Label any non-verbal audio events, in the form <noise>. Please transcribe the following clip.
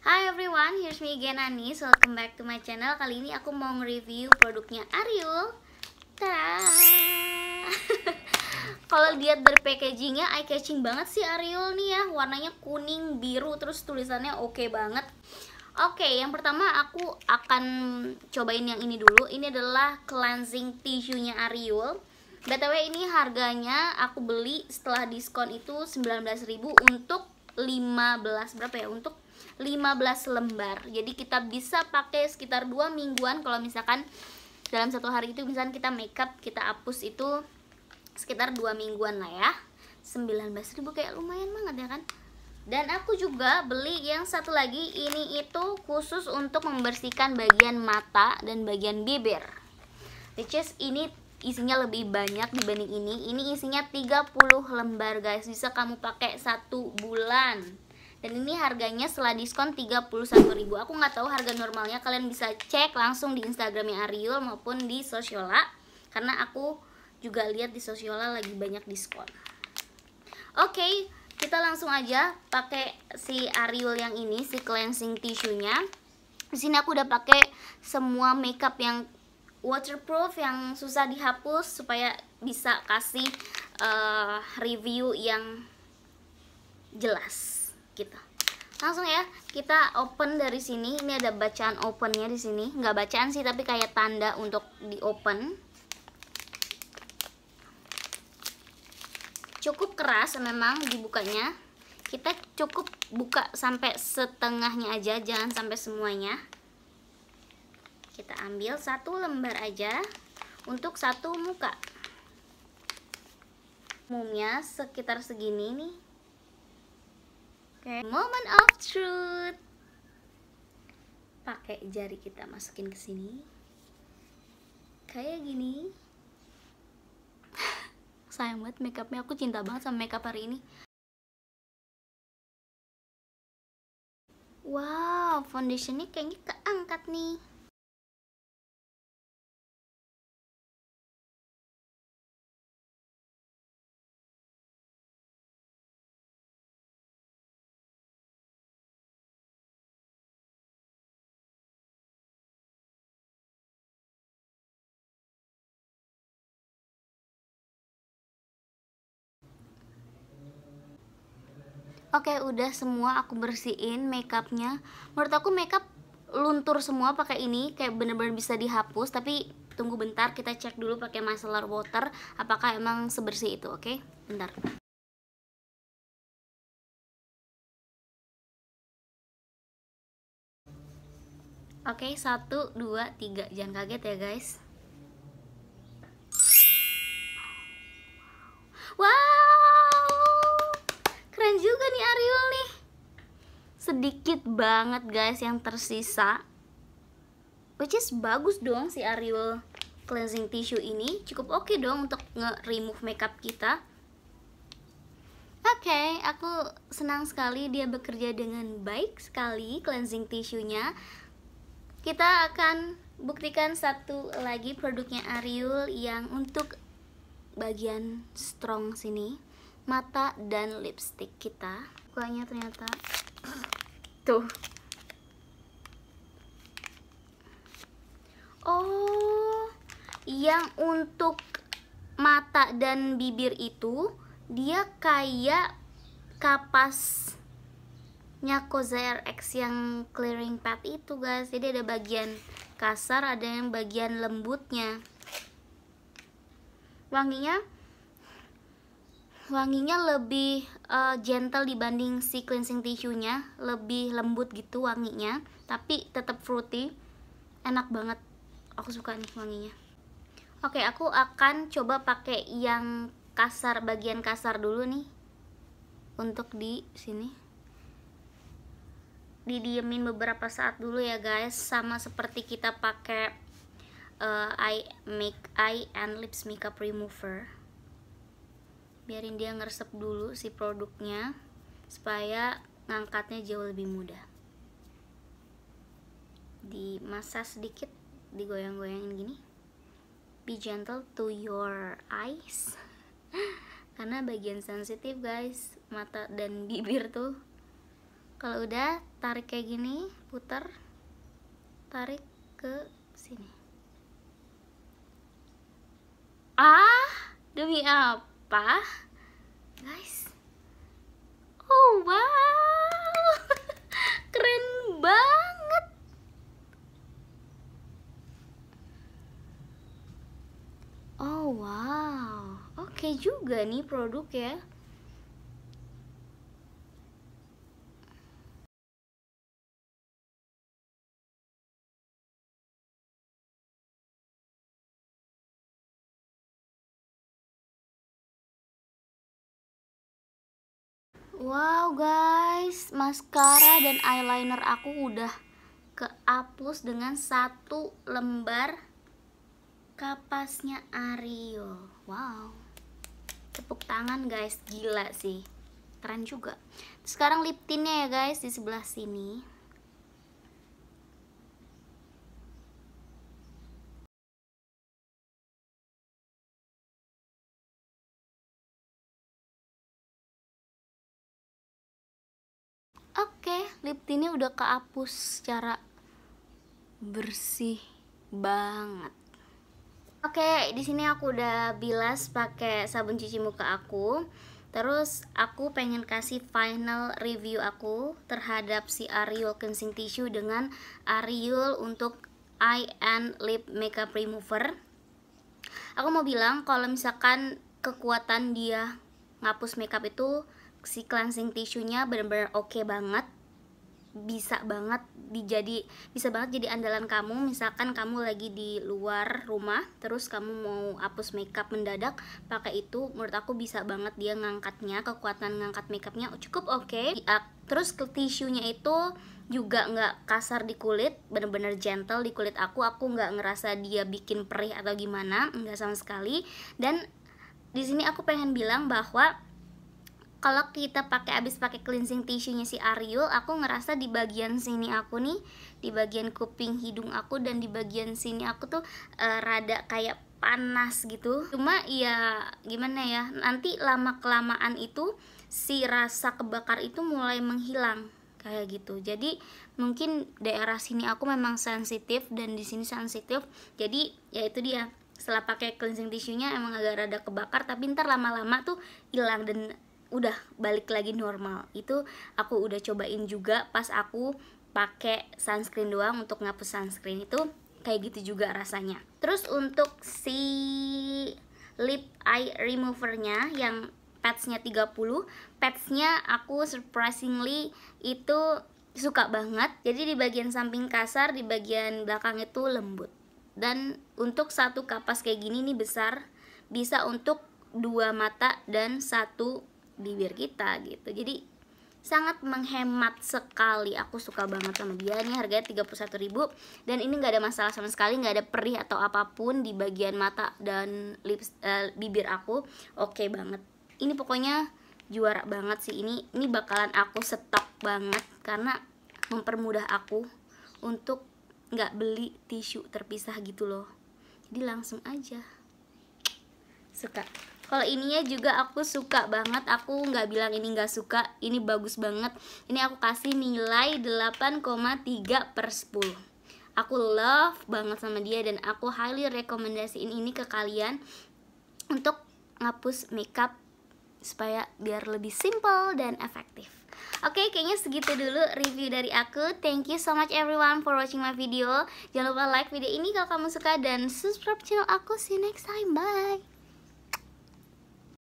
Hi everyone, here's me again Ani. So welcome back to my channel. Kali ini aku mau nge-review produknya Ariel. Ta. <laughs> Kalau lihat dari packagingnya eye catching banget sih Ariel nih ya. Warnanya kuning, biru, terus tulisannya oke okay banget. Oke, okay, yang pertama aku akan cobain yang ini dulu. Ini adalah cleansing tissue-nya Ariel. BTW ini harganya aku beli setelah diskon itu 19.000 untuk 15 berapa ya? Untuk 15 lembar jadi kita bisa pakai sekitar dua mingguan kalau misalkan dalam satu hari itu misalkan kita makeup kita hapus itu sekitar dua mingguan lah ya 19 ribu kayak lumayan banget ya kan dan aku juga beli yang satu lagi ini itu khusus untuk membersihkan bagian mata dan bagian bibir which is ini isinya lebih banyak dibanding ini ini isinya 30 lembar guys bisa kamu pakai satu bulan dan ini harganya setelah diskon 31.000 aku nggak tahu harga normalnya kalian bisa cek langsung di instagramnya Ariel maupun di Sosiola karena aku juga lihat di Sosiola lagi banyak diskon oke okay, kita langsung aja pakai si Ariel yang ini si cleansing tisunya di sini aku udah pakai semua makeup yang waterproof yang susah dihapus supaya bisa kasih uh, review yang jelas kita langsung ya kita open dari sini ini ada bacaan opennya di sini nggak bacaan sih tapi kayak tanda untuk di open cukup keras memang dibukanya kita cukup buka sampai setengahnya aja jangan sampai semuanya kita ambil satu lembar aja untuk satu muka umumnya sekitar segini nih Oke, okay. moment of truth. Pakai jari kita masukin ke sini. Kayak gini. <laughs> Sayang banget makeupnya, aku cinta banget sama makeup hari ini. Wow, foundationnya kayaknya keangkat nih. oke okay, udah semua aku bersihin makeupnya menurut aku makeup luntur semua pakai ini kayak bener-bener bisa dihapus tapi tunggu bentar kita cek dulu pakai micellar water apakah emang sebersih itu oke okay? bentar Oke, okay, satu, tiga tiga. Jangan kaget ya guys sedikit banget guys yang tersisa which is bagus dong si Ariel cleansing tissue ini cukup oke okay dong untuk nge-remove makeup kita Oke, okay, aku senang sekali dia bekerja dengan baik sekali cleansing tissue-nya. Kita akan buktikan satu lagi produknya Ariel yang untuk bagian strong sini, mata dan lipstick kita. Ukurannya ternyata <clears throat> tuh gitu. oh yang untuk mata dan bibir itu dia kayak kapasnya Corsair X yang clearing pad itu guys jadi ada bagian kasar ada yang bagian lembutnya wanginya wanginya lebih uh, gentle dibanding si cleansing tissue-nya, lebih lembut gitu wanginya, tapi tetap fruity. Enak banget. Aku suka nih wanginya. Oke, aku akan coba pakai yang kasar bagian kasar dulu nih. Untuk di sini. Didiemin beberapa saat dulu ya, guys, sama seperti kita pakai uh, eye make eye and lips makeup remover biarin dia ngeresep dulu si produknya supaya ngangkatnya jauh lebih mudah masa sedikit digoyang-goyangin gini be gentle to your eyes <laughs> karena bagian sensitif guys mata dan bibir tuh kalau udah tarik kayak gini putar tarik ke sini ah demi apa lupa guys oh wow <laughs> keren banget oh wow oke okay juga nih produk ya Wow guys, maskara dan eyeliner aku udah kehapus dengan satu lembar kapasnya Ario. Wow. Tepuk tangan guys, gila sih. Keren juga. Sekarang lip tintnya ya guys di sebelah sini. oke okay, lip ini udah kehapus secara bersih banget oke okay, di sini aku udah bilas pakai sabun cuci muka aku terus aku pengen kasih final review aku terhadap si Ariel cleansing tissue dengan Ariel untuk eye and lip makeup remover aku mau bilang kalau misalkan kekuatan dia ngapus makeup itu si cleansing tissue-nya bener benar oke okay banget bisa banget dijadi bisa banget jadi andalan kamu misalkan kamu lagi di luar rumah terus kamu mau hapus makeup mendadak pakai itu menurut aku bisa banget dia ngangkatnya kekuatan ngangkat makeupnya cukup oke okay. Iya, terus ke tisunya itu juga nggak kasar di kulit bener-bener gentle di kulit aku aku nggak ngerasa dia bikin perih atau gimana nggak sama sekali dan di sini aku pengen bilang bahwa kalau kita pakai abis pakai cleansing tissue-nya si Ariel, aku ngerasa di bagian sini aku nih, di bagian kuping hidung aku dan di bagian sini aku tuh e, rada kayak panas gitu. Cuma ya gimana ya, nanti lama kelamaan itu si rasa kebakar itu mulai menghilang kayak gitu. Jadi mungkin daerah sini aku memang sensitif dan di sini sensitif. Jadi ya itu dia. Setelah pakai cleansing tissue-nya emang agak rada kebakar tapi ntar lama-lama tuh hilang dan udah balik lagi normal itu aku udah cobain juga pas aku pakai sunscreen doang untuk ngapus sunscreen itu kayak gitu juga rasanya terus untuk si lip eye removernya yang patchnya 30 patchnya aku surprisingly itu suka banget jadi di bagian samping kasar di bagian belakang itu lembut dan untuk satu kapas kayak gini nih besar bisa untuk dua mata dan satu bibir kita gitu jadi sangat menghemat sekali aku suka banget sama dia ini harganya ribu dan ini nggak ada masalah sama sekali nggak ada perih atau apapun di bagian mata dan lips uh, bibir aku oke okay banget ini pokoknya juara banget sih ini ini bakalan aku stok banget karena mempermudah aku untuk nggak beli tisu terpisah gitu loh jadi langsung aja suka kalau ininya juga aku suka banget aku nggak bilang ini nggak suka ini bagus banget ini aku kasih nilai 8,3 per 10 aku love banget sama dia dan aku highly rekomendasiin ini ke kalian untuk ngapus makeup supaya biar lebih simple dan efektif. Oke, okay, kayaknya segitu dulu review dari aku. Thank you so much everyone for watching my video. Jangan lupa like video ini kalau kamu suka dan subscribe channel aku. See you next time. Bye.